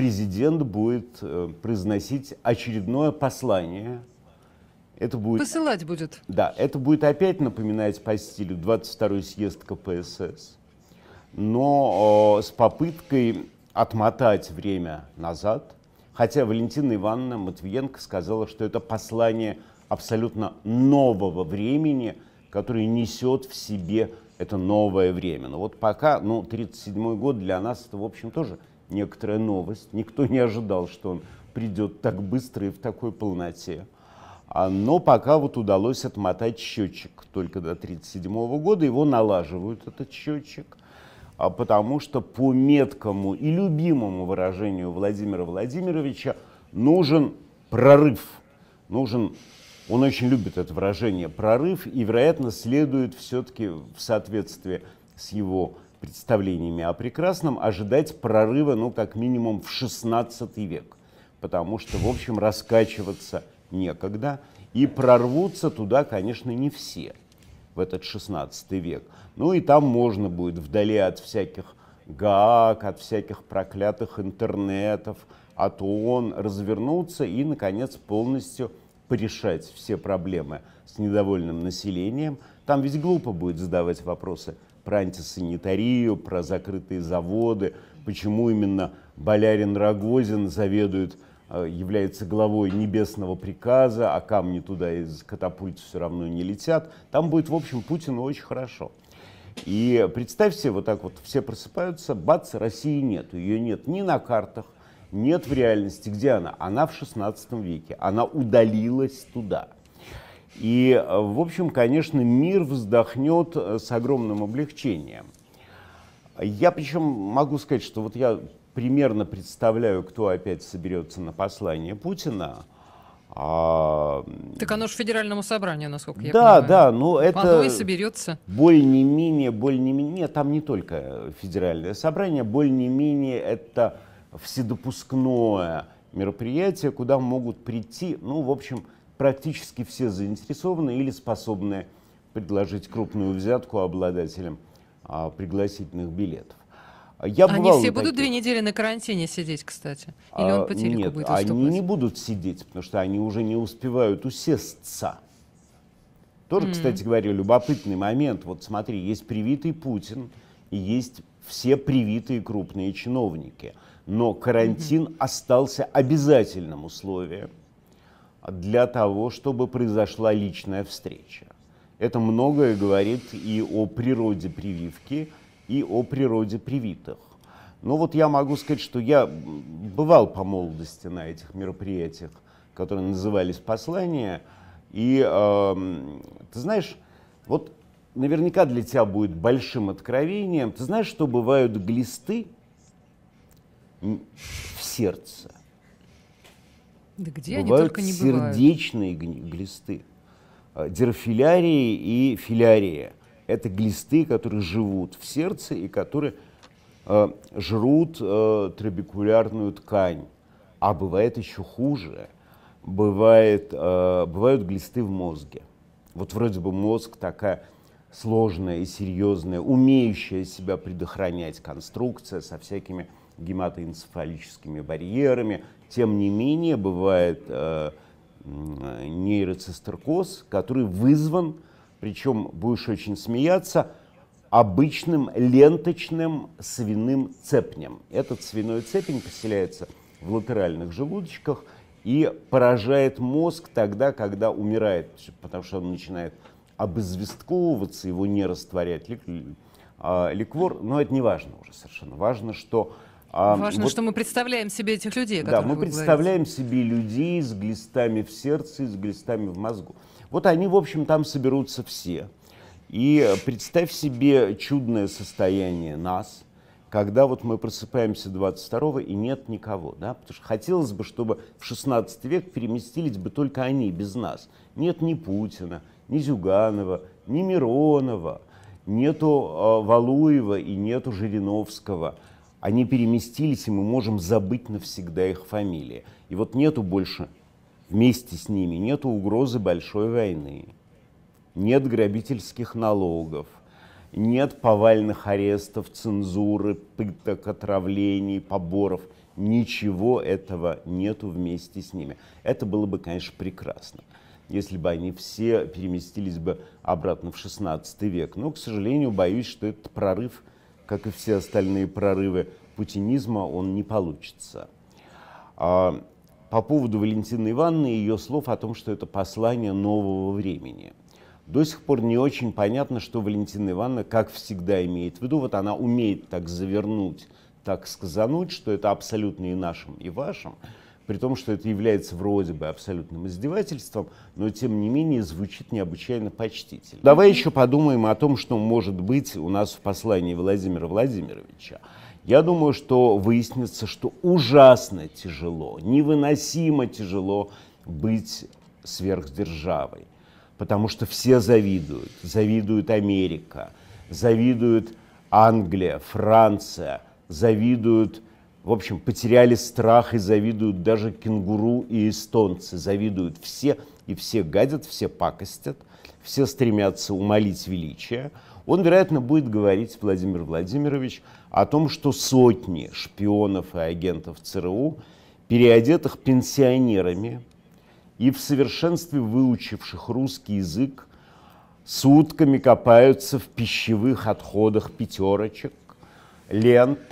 президент будет э, произносить очередное послание. Это будет, Посылать будет. Да, это будет опять напоминать по стилю 22-й съезд КПСС, но э, с попыткой отмотать время назад, хотя Валентина Ивановна Матвиенко сказала, что это послание абсолютно нового времени, которое несет в себе это новое время. Но вот пока, ну, 37-й год для нас это, в общем, тоже – некоторая новость. Никто не ожидал, что он придет так быстро и в такой полноте. А, но пока вот удалось отмотать счетчик только до 1937 года, его налаживают, этот счетчик, а, потому что по меткому и любимому выражению Владимира Владимировича нужен прорыв, нужен, он очень любит это выражение, прорыв, и, вероятно, следует все-таки в соответствии с его представлениями о прекрасном ожидать прорыва, ну, как минимум, в XVI век, потому что, в общем, раскачиваться некогда, и прорвутся туда, конечно, не все в этот XVI век. Ну и там можно будет, вдали от всяких ГАК, от всяких проклятых интернетов, от ООН, развернуться и, наконец, полностью порешать все проблемы с недовольным населением. Там ведь глупо будет задавать вопросы – про антисанитарию, про закрытые заводы, почему именно Болярин Рогозин заведует, э, является главой небесного приказа, а камни туда из катапульт все равно не летят. Там будет, в общем, Путину очень хорошо. И представьте, вот так вот все просыпаются, бац, России нет. Ее нет ни на картах, нет в реальности. Где она? Она в 16 веке. Она удалилась туда. И, в общем, конечно, мир вздохнет э, с огромным облегчением. Я причем могу сказать, что вот я примерно представляю, кто опять соберется на послание Путина. А... Так оно же федеральному собранию, насколько я да, понимаю. Да, да, ну, но это... Оно и соберется. Более-менее, более-менее... там не только федеральное собрание, более-менее это вседопускное мероприятие, куда могут прийти, ну, в общем, практически все заинтересованы или способны предложить крупную взятку обладателям а, пригласительных билетов. Я они все будут две недели на карантине сидеть, кстати? Или а, он по телеку Нет, будет Нет, они не будут сидеть, потому что они уже не успевают усесться. Тоже, mm. кстати говоря, любопытный момент. Вот смотри, есть привитый Путин и есть все привитые крупные чиновники. Но карантин mm-hmm. остался обязательным условием для того, чтобы произошла личная встреча. Это многое говорит и о природе прививки, и о природе привитых. Но вот я могу сказать, что я бывал по молодости на этих мероприятиях, которые назывались «Послания». И, э, ты знаешь, вот наверняка для тебя будет большим откровением. Ты знаешь, что бывают глисты в сердце? Да где бывают они только не бывают. сердечные глисты. А, дерфилярии и филярии. Это глисты, которые живут в сердце и которые э, жрут э, а, трабекулярную ткань. А бывает еще хуже. Бывает, э, бывают глисты в мозге. Вот вроде бы мозг такая сложная и серьезная, умеющая себя предохранять конструкция со всякими гематоэнцефалическими барьерами. Тем не менее, бывает э, нейроцистеркоз, который вызван, причем будешь очень смеяться, обычным ленточным свиным цепнем. Этот свиной цепень поселяется в латеральных желудочках и поражает мозг тогда, когда умирает, потому что он начинает обызвестковываться, его не растворяет э, ликвор, но это не важно уже совершенно. Важно, что а Важно, вот, что мы представляем себе этих людей. Да, мы представляем говорите. себе людей с глистами в сердце, с глистами в мозгу. Вот они, в общем, там соберутся все. И представь себе чудное состояние нас, когда вот мы просыпаемся 22 и нет никого, да, потому что хотелось бы, чтобы в 16 век переместились бы только они, без нас. Нет ни Путина, ни Зюганова, ни Миронова, нету э, Валуева и нету Жириновского – они переместились, и мы можем забыть навсегда их фамилии. И вот нету больше вместе с ними, нету угрозы большой войны, нет грабительских налогов, нет повальных арестов, цензуры, пыток, отравлений, поборов. Ничего этого нету вместе с ними. Это было бы, конечно, прекрасно, если бы они все переместились бы обратно в XVI век. Но, к сожалению, боюсь, что этот прорыв – как и все остальные прорывы путинизма, он не получится. А, по поводу Валентины Ивановны и ее слов о том, что это послание нового времени. До сих пор не очень понятно, что Валентина Ивановна, как всегда, имеет в виду. Вот она умеет так завернуть, так сказануть, что это абсолютно и нашим, и вашим – при том, что это является вроде бы абсолютным издевательством, но тем не менее звучит необычайно почтительно. Давай еще подумаем о том, что может быть у нас в послании Владимира Владимировича. Я думаю, что выяснится, что ужасно тяжело, невыносимо тяжело быть сверхдержавой, потому что все завидуют. Завидует Америка, завидует Англия, Франция, завидуют в общем, потеряли страх и завидуют даже кенгуру и эстонцы. Завидуют все, и все гадят, все пакостят, все стремятся умолить величие. Он, вероятно, будет говорить, Владимир Владимирович, о том, что сотни шпионов и агентов ЦРУ, переодетых пенсионерами и в совершенстве выучивших русский язык, с утками копаются в пищевых отходах пятерочек, лент –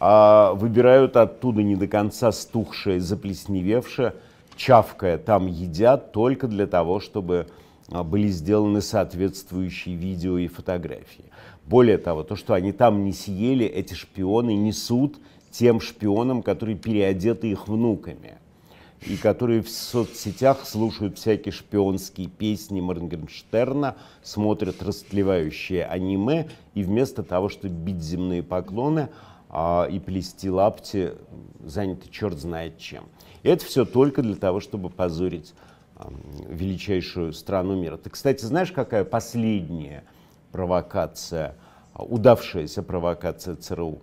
а выбирают оттуда не до конца стухшее, заплесневевшее, чавкая, там едят только для того, чтобы а, были сделаны соответствующие видео и фотографии. Более того, то, что они там не съели, эти шпионы несут тем шпионам, которые переодеты их внуками и которые в соцсетях слушают всякие шпионские песни Моргенштерна, смотрят растлевающие аниме и вместо того, чтобы бить земные поклоны – а, и плести лапти, заняты черт знает чем. И это все только для того, чтобы позорить величайшую страну мира. Ты, кстати, знаешь, какая последняя провокация, удавшаяся провокация ЦРУ?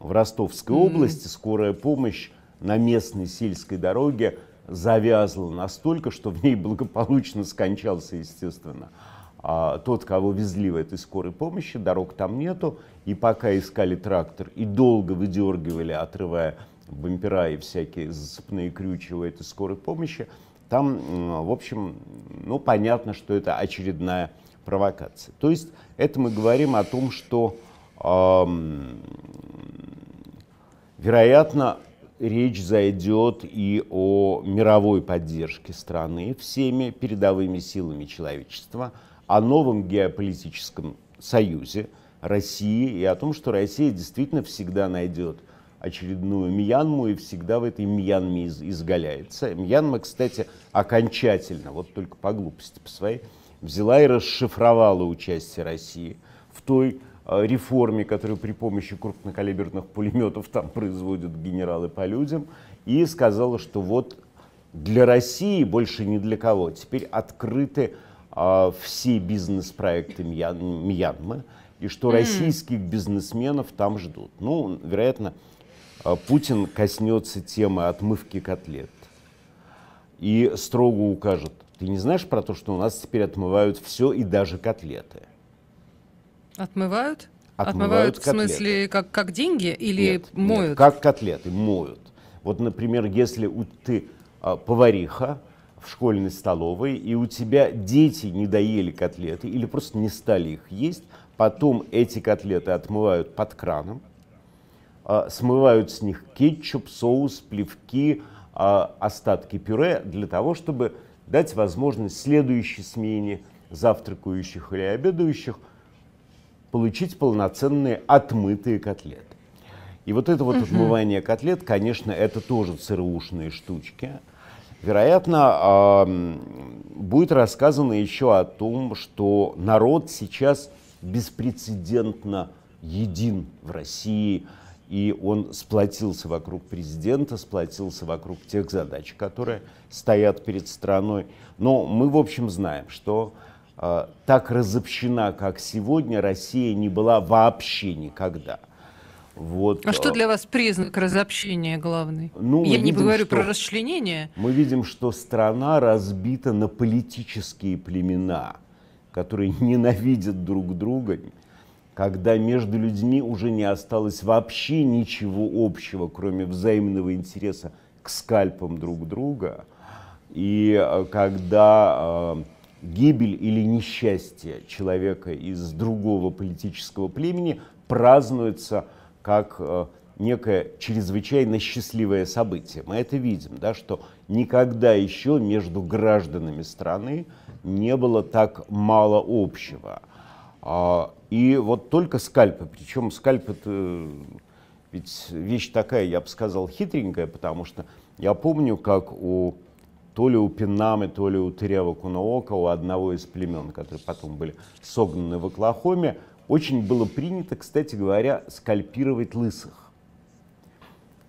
В Ростовской mm-hmm. области скорая помощь на местной сельской дороге завязла настолько, что в ней благополучно скончался, естественно, а, тот, кого везли в этой скорой помощи, дорог там нету, и пока искали трактор и долго выдергивали, отрывая бампера и всякие зацепные крючья у этой скорой помощи, там, в общем, ну, понятно, что это очередная провокация. То есть это мы говорим о том, что, эм, вероятно, речь зайдет и о мировой поддержке страны всеми передовыми силами человечества – о новом геополитическом союзе России и о том, что Россия действительно всегда найдет очередную Мьянму и всегда в этой Мьянме из изгаляется. Мьянма, кстати, окончательно, вот только по глупости по своей, взяла и расшифровала участие России в той э, реформе, которую при помощи крупнокалиберных пулеметов там производят генералы по людям, и сказала, что вот для России, больше ни для кого, теперь открыты а, все бизнес-проекты Мьянмы, и что российских бизнесменов там ждут. Ну, вероятно, а, Путин коснется темы отмывки котлет и строго укажет, ты не знаешь про то, что у нас теперь отмывают все и даже котлеты? Отмывают? Отмывают, отмывают в смысле как, как деньги или нет, моют? Нет, как котлеты, моют. Вот, например, если ты а, повариха, в школьной столовой, и у тебя дети не доели котлеты или просто не стали их есть, потом эти котлеты отмывают под краном, а, смывают с них кетчуп, соус, плевки, а, остатки пюре для того, чтобы дать возможность следующей смене завтракающих или обедающих получить полноценные отмытые котлеты. И вот это вот угу. отмывание котлет, конечно, это тоже ЦРУшные штучки. Вероятно, будет рассказано еще о том, что народ сейчас беспрецедентно един в России, и он сплотился вокруг президента, сплотился вокруг тех задач, которые стоят перед страной. Но мы, в общем, знаем, что а, так разобщена, как сегодня, Россия не была вообще никогда – вот. А что а для вас признак разобщения главный? Ну, Я видим, не говорю что... про расчленение. Мы видим, что страна разбита на политические племена, которые ненавидят друг друга, когда между людьми уже не осталось вообще ничего общего, кроме взаимного интереса к скальпам друг друга, и э, когда э, гибель или несчастье человека из другого политического племени празднуется – как э, некое чрезвычайно счастливое событие. Мы это видим, да, что никогда еще между гражданами страны не было так мало общего. А, и вот только скальпы, причем скальп это э, ведь вещь такая, я бы сказал, хитренькая, потому что я помню, как у то ли у пинамы, то ли у Тырява Куноока, у одного из племен, которые потом были согнаны в Оклахоме, очень было принято, кстати говоря, скальпировать лысых.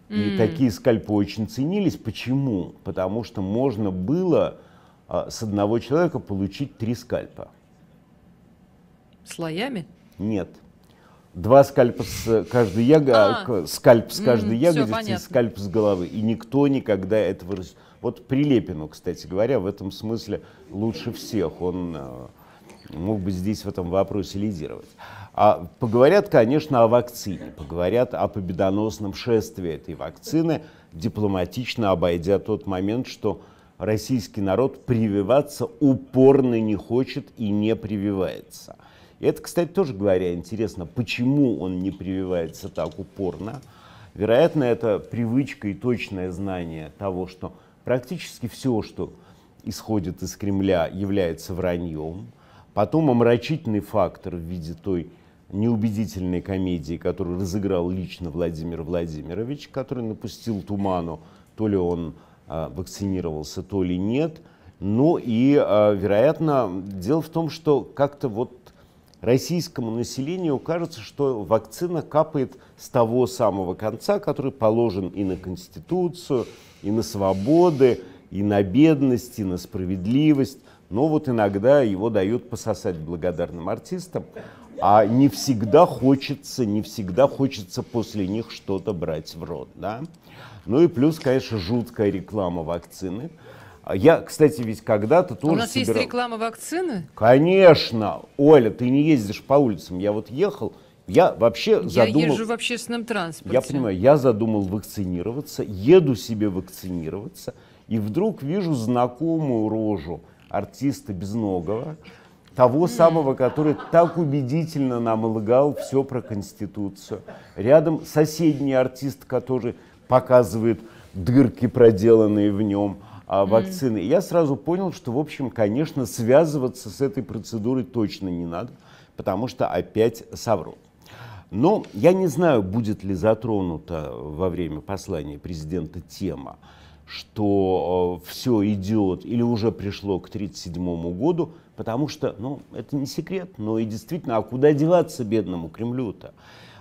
И mm. такие скальпы очень ценились. Почему? Потому что можно было а, с одного человека получить три скальпа. Слоями? Нет. Два скальпа с каждой яго... а, скальп с каждой mm, ягодицы и скальп с головы. И никто никогда этого... Вот Прилепину, кстати говоря, в этом смысле лучше всех. Он э, мог бы здесь в этом вопросе лидировать. А поговорят, конечно, о вакцине, поговорят о победоносном шествии этой вакцины, дипломатично обойдя тот момент, что российский народ прививаться упорно не хочет и не прививается. И это, кстати, тоже говоря интересно, почему он не прививается так упорно. Вероятно, это привычка и точное знание того, что Практически все, что исходит из Кремля, является враньем. Потом омрачительный фактор в виде той неубедительной комедии, которую разыграл лично Владимир Владимирович, который напустил туману, то ли он э, вакцинировался, то ли нет. Ну и, э, вероятно, дело в том, что как-то вот российскому населению кажется, что вакцина капает с того самого конца, который положен и на Конституцию, и на свободы, и на бедность, и на справедливость. Но вот иногда его дают пососать благодарным артистам, а не всегда хочется, не всегда хочется после них что-то брать в рот. Да? Ну и плюс, конечно, жуткая реклама вакцины. А я, кстати, ведь когда-то тоже... У нас собирал... есть реклама вакцины? Конечно. Оля, ты не ездишь по улицам. Я вот ехал, я вообще задумал... Я езжу в общественном транспорте. Я понимаю, я задумал вакцинироваться, еду себе вакцинироваться, и вдруг вижу знакомую рожу артиста Безногого, того самого, который так убедительно нам лгал все про Конституцию. Рядом соседний артист, который показывает дырки, проделанные в нем а, вакцины. я сразу понял, что, в общем, конечно, связываться с этой процедурой точно не надо, потому что опять соврут. Но я не знаю, будет ли затронута во время послания президента тема, что э, все идет или уже пришло к 1937 году, потому что, ну, это не секрет, но и действительно, а куда деваться бедному Кремлю-то?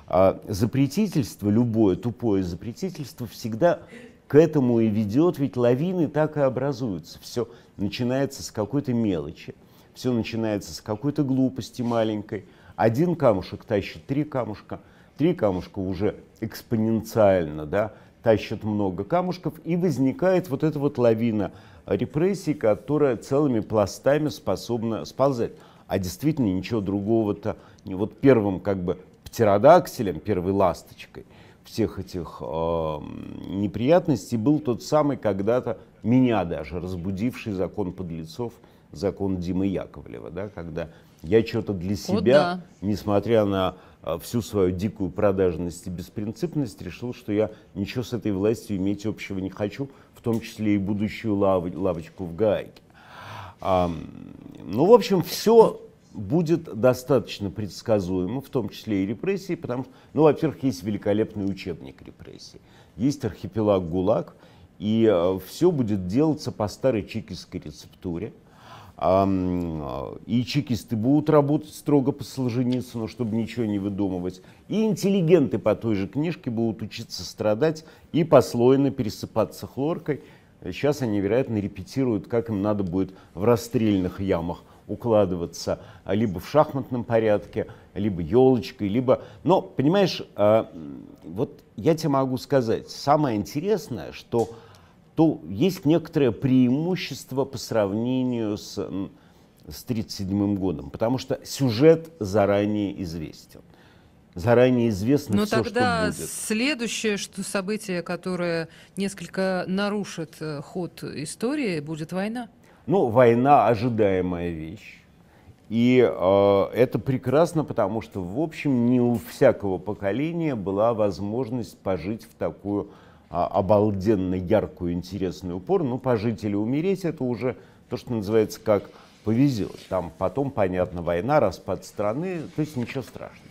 А запретительство, любое тупое запретительство всегда к этому и ведет, ведь лавины так и образуются. Все начинается с какой-то мелочи, все начинается с какой-то глупости маленькой – один камушек тащит три камушка, три камушка уже экспоненциально, да, тащат много камушков, и возникает вот эта вот лавина репрессий, которая целыми пластами способна сползать. А действительно ничего другого-то, не вот первым как бы птеродактилем, первой ласточкой всех этих э, неприятностей был тот самый когда-то меня даже разбудивший закон подлецов, закон Димы Яковлева, да, когда я что-то для себя, вот да. несмотря на а, всю свою дикую продажность и беспринципность, решил, что я ничего с этой властью иметь общего не хочу, в том числе и будущую лав лавочку в Гааге. А, ну, в общем, все будет достаточно предсказуемо, в том числе и репрессии, потому что, ну, во-первых, есть великолепный учебник репрессий, есть архипелаг ГУЛАГ, и а, все будет делаться по старой чекистской рецептуре и чекисты будут работать строго по Солженицыну, чтобы ничего не выдумывать. И интеллигенты по той же книжке будут учиться страдать и послойно пересыпаться хлоркой. Сейчас они, вероятно, репетируют, как им надо будет в расстрельных ямах укладываться, либо в шахматном порядке, либо елочкой, либо... Но, понимаешь, а, вот я тебе могу сказать, самое интересное, что то есть некоторое преимущество по сравнению с, с 1937 годом, потому что сюжет заранее известен. Заранее известно Но ну, все, тогда что будет. следующее что событие, которое несколько нарушит э, ход истории, будет война. Ну, война ожидаемая вещь. И э, это прекрасно, потому что, в общем, не у всякого поколения была возможность пожить в такую а, обалденно яркую, интересную упор, ну, пожить или умереть, это уже то, что называется как повезет. Там потом, понятно, война, распад страны, то есть ничего страшного.